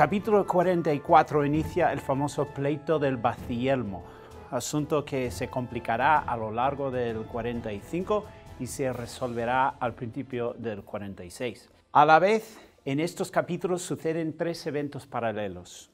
capítulo 44 inicia el famoso pleito del Bacielmo, asunto que se complicará a lo largo del 45 y se resolverá al principio del 46. A la vez, en estos capítulos suceden tres eventos paralelos.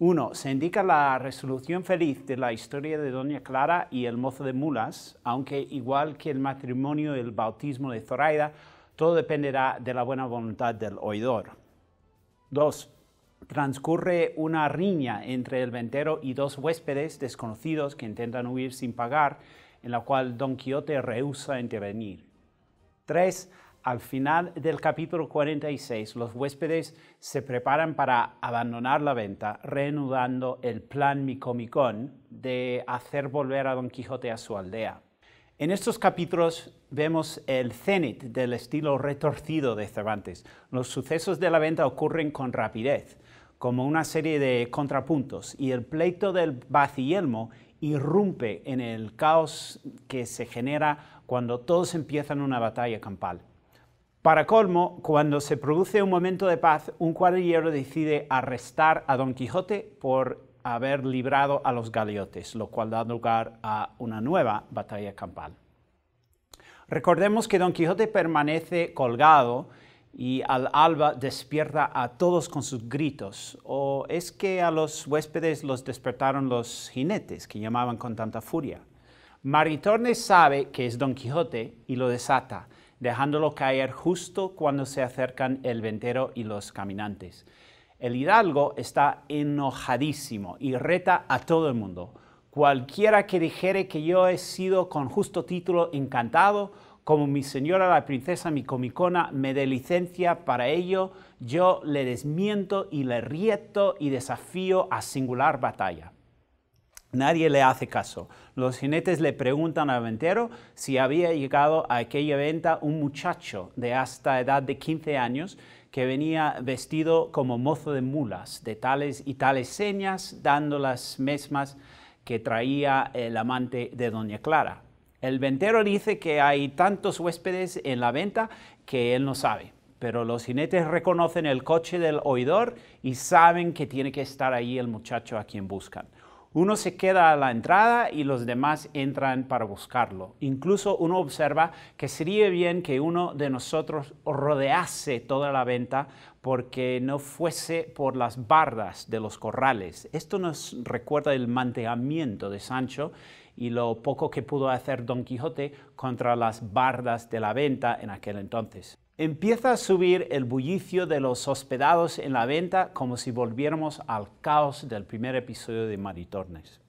Uno, se indica la resolución feliz de la historia de Doña Clara y el mozo de mulas, aunque igual que el matrimonio y el bautismo de Zoraida, todo dependerá de la buena voluntad del oidor. 2 transcurre una riña entre el ventero y dos huéspedes desconocidos que intentan huir sin pagar, en la cual Don Quijote rehúsa intervenir. 3. Al final del capítulo 46, los huéspedes se preparan para abandonar la venta, reanudando el plan micomicón de hacer volver a Don Quijote a su aldea. En estos capítulos vemos el cenit del estilo retorcido de Cervantes. Los sucesos de la venta ocurren con rapidez como una serie de contrapuntos y el pleito del vacielmo irrumpe en el caos que se genera cuando todos empiezan una batalla campal. Para colmo, cuando se produce un momento de paz, un cuadrillero decide arrestar a Don Quijote por haber librado a los galeotes, lo cual da lugar a una nueva batalla campal. Recordemos que Don Quijote permanece colgado y al alba despierta a todos con sus gritos, o es que a los huéspedes los despertaron los jinetes que llamaban con tanta furia. Maritornes sabe que es Don Quijote y lo desata, dejándolo caer justo cuando se acercan el ventero y los caminantes. El hidalgo está enojadísimo y reta a todo el mundo. Cualquiera que dijere que yo he sido con justo título encantado, como mi señora la princesa, mi me dé licencia para ello, yo le desmiento y le rieto y desafío a singular batalla. Nadie le hace caso. Los jinetes le preguntan al ventero si había llegado a aquella venta un muchacho de hasta edad de 15 años que venía vestido como mozo de mulas, de tales y tales señas, dando las mismas que traía el amante de Doña Clara. El ventero dice que hay tantos huéspedes en la venta que él no sabe, pero los jinetes reconocen el coche del oidor y saben que tiene que estar ahí el muchacho a quien buscan. Uno se queda a la entrada y los demás entran para buscarlo. Incluso uno observa que sería bien que uno de nosotros rodease toda la venta porque no fuese por las bardas de los corrales. Esto nos recuerda el manteamiento de Sancho y lo poco que pudo hacer Don Quijote contra las bardas de la venta en aquel entonces. Empieza a subir el bullicio de los hospedados en la venta como si volviéramos al caos del primer episodio de Maritornes.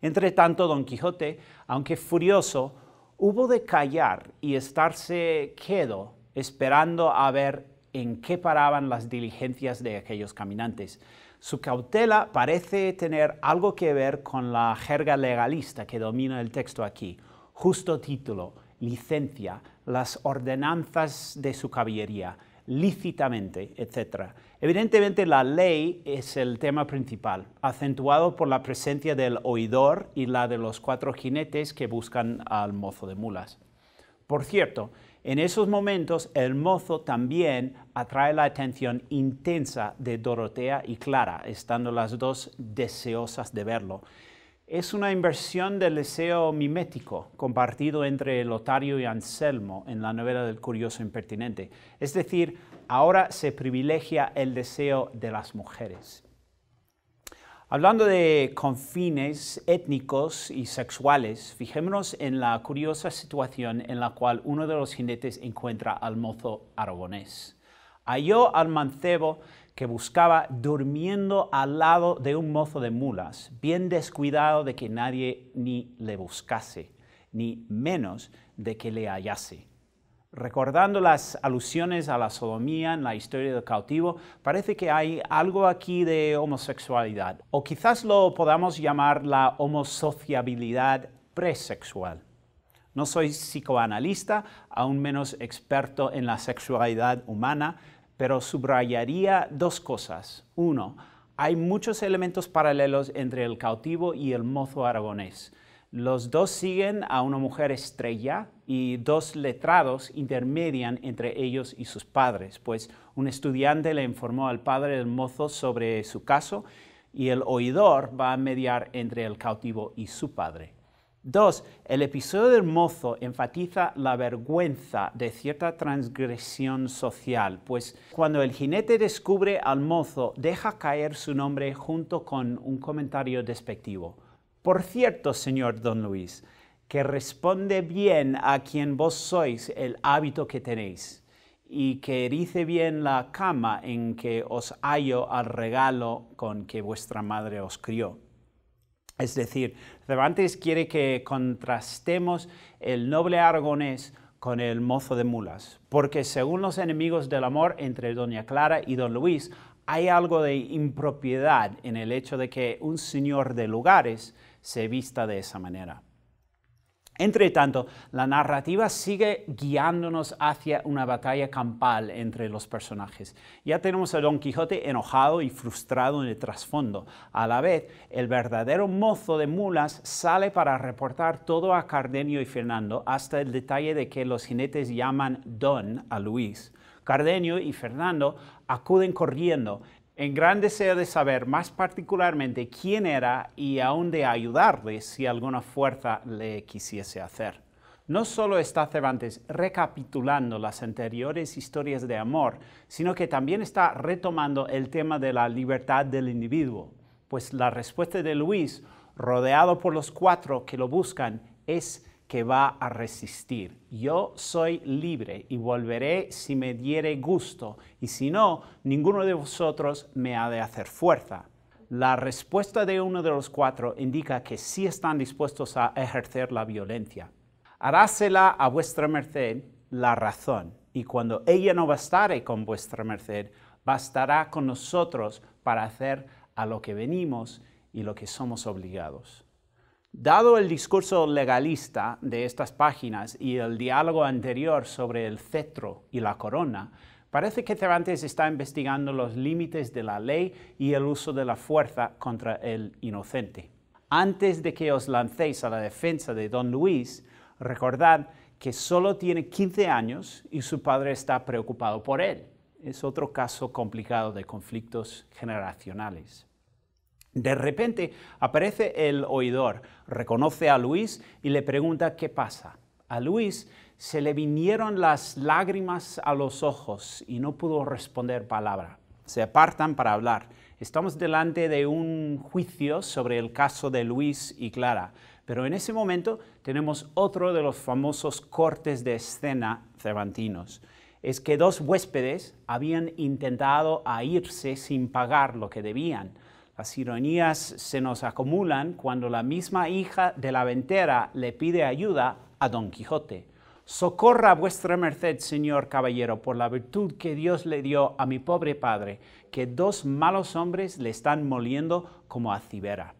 Entre tanto, Don Quijote, aunque furioso, hubo de callar y estarse quedo esperando a ver en qué paraban las diligencias de aquellos caminantes. Su cautela parece tener algo que ver con la jerga legalista que domina el texto aquí. Justo título, licencia, las ordenanzas de su caballería, lícitamente, etc. Evidentemente la ley es el tema principal, acentuado por la presencia del oidor y la de los cuatro jinetes que buscan al mozo de mulas. Por cierto, en esos momentos, el mozo también atrae la atención intensa de Dorotea y Clara, estando las dos deseosas de verlo. Es una inversión del deseo mimético compartido entre Lotario y Anselmo en la novela del Curioso Impertinente. Es decir, ahora se privilegia el deseo de las mujeres. Hablando de confines étnicos y sexuales, fijémonos en la curiosa situación en la cual uno de los jinetes encuentra al mozo aragonés. Halló al mancebo que buscaba durmiendo al lado de un mozo de mulas, bien descuidado de que nadie ni le buscase, ni menos de que le hallase. Recordando las alusiones a la sodomía en la historia del cautivo, parece que hay algo aquí de homosexualidad, o quizás lo podamos llamar la homosociabilidad presexual. No soy psicoanalista, aún menos experto en la sexualidad humana, pero subrayaría dos cosas. Uno, hay muchos elementos paralelos entre el cautivo y el mozo aragonés. Los dos siguen a una mujer estrella y dos letrados intermedian entre ellos y sus padres, pues un estudiante le informó al padre del mozo sobre su caso y el oidor va a mediar entre el cautivo y su padre. Dos, el episodio del mozo enfatiza la vergüenza de cierta transgresión social, pues cuando el jinete descubre al mozo deja caer su nombre junto con un comentario despectivo. Por cierto, señor don Luis, que responde bien a quien vos sois el hábito que tenéis, y que erice bien la cama en que os hallo al regalo con que vuestra madre os crió. Es decir, Cervantes quiere que contrastemos el noble aragonés con el mozo de mulas, porque según los enemigos del amor entre doña Clara y don Luis, hay algo de impropiedad en el hecho de que un señor de lugares se vista de esa manera. Entretanto, la narrativa sigue guiándonos hacia una batalla campal entre los personajes. Ya tenemos a Don Quijote enojado y frustrado en el trasfondo. A la vez, el verdadero mozo de mulas sale para reportar todo a Cardenio y Fernando, hasta el detalle de que los jinetes llaman Don a Luis. Cardenio y Fernando acuden corriendo en gran deseo de saber más particularmente quién era y aún de ayudarle si alguna fuerza le quisiese hacer. No solo está Cervantes recapitulando las anteriores historias de amor, sino que también está retomando el tema de la libertad del individuo, pues la respuesta de Luis, rodeado por los cuatro que lo buscan, es que va a resistir. Yo soy libre y volveré si me diere gusto, y si no, ninguno de vosotros me ha de hacer fuerza. La respuesta de uno de los cuatro indica que sí están dispuestos a ejercer la violencia. Harásela a vuestra merced la razón, y cuando ella no bastare con vuestra merced, bastará con nosotros para hacer a lo que venimos y lo que somos obligados. Dado el discurso legalista de estas páginas y el diálogo anterior sobre el cetro y la corona, parece que Cervantes está investigando los límites de la ley y el uso de la fuerza contra el inocente. Antes de que os lancéis a la defensa de don Luis, recordad que solo tiene 15 años y su padre está preocupado por él. Es otro caso complicado de conflictos generacionales. De repente aparece el oidor, reconoce a Luis y le pregunta qué pasa. A Luis se le vinieron las lágrimas a los ojos y no pudo responder palabra. Se apartan para hablar. Estamos delante de un juicio sobre el caso de Luis y Clara, pero en ese momento tenemos otro de los famosos cortes de escena cervantinos es que dos huéspedes habían intentado irse sin pagar lo que debían. Las ironías se nos acumulan cuando la misma hija de la ventera le pide ayuda a Don Quijote. Socorra vuestra merced, señor caballero, por la virtud que Dios le dio a mi pobre padre, que dos malos hombres le están moliendo como a cibera.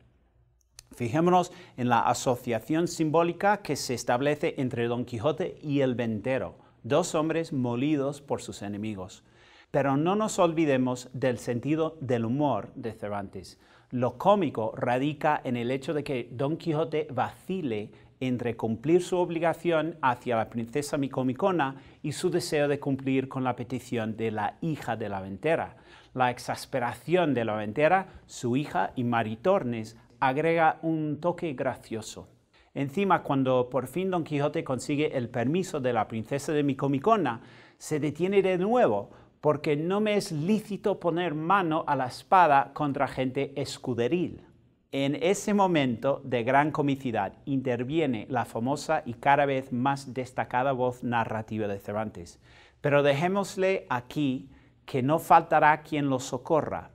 Fijémonos en la asociación simbólica que se establece entre Don Quijote y el ventero, dos hombres molidos por sus enemigos. Pero no nos olvidemos del sentido del humor de Cervantes. Lo cómico radica en el hecho de que Don Quijote vacile entre cumplir su obligación hacia la princesa Micomicona y su deseo de cumplir con la petición de la hija de la ventera. La exasperación de la ventera, su hija y Maritornes agrega un toque gracioso. Encima, cuando por fin Don Quijote consigue el permiso de la princesa de Micomicona, se detiene de nuevo porque no me es lícito poner mano a la espada contra gente escuderil. En ese momento de gran comicidad interviene la famosa y cada vez más destacada voz narrativa de Cervantes. Pero dejémosle aquí que no faltará quien lo socorra,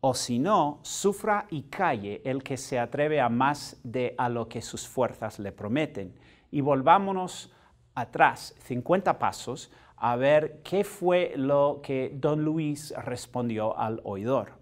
o si no, sufra y calle el que se atreve a más de a lo que sus fuerzas le prometen. Y volvámonos atrás 50 pasos a ver qué fue lo que don Luis respondió al oidor.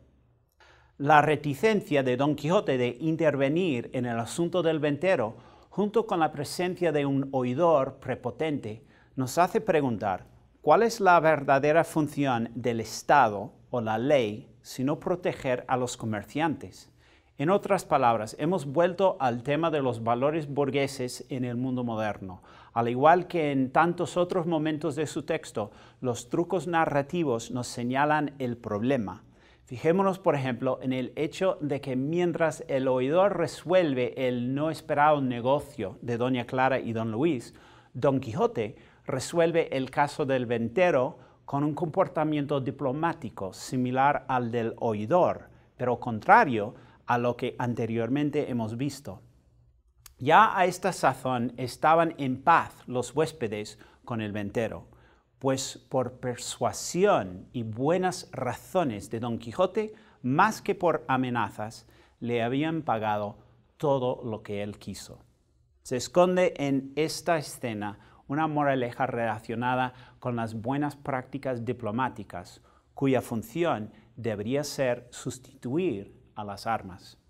La reticencia de don Quijote de intervenir en el asunto del ventero, junto con la presencia de un oidor prepotente, nos hace preguntar cuál es la verdadera función del Estado o la ley si no proteger a los comerciantes. En otras palabras, hemos vuelto al tema de los valores burgueses en el mundo moderno, al igual que en tantos otros momentos de su texto, los trucos narrativos nos señalan el problema. Fijémonos, por ejemplo, en el hecho de que mientras el oidor resuelve el no esperado negocio de Doña Clara y Don Luis, Don Quijote resuelve el caso del ventero con un comportamiento diplomático similar al del oidor, pero contrario a lo que anteriormente hemos visto. Ya a esta sazón estaban en paz los huéspedes con el ventero, pues por persuasión y buenas razones de Don Quijote, más que por amenazas, le habían pagado todo lo que él quiso. Se esconde en esta escena una moraleja relacionada con las buenas prácticas diplomáticas, cuya función debería ser sustituir a las armas.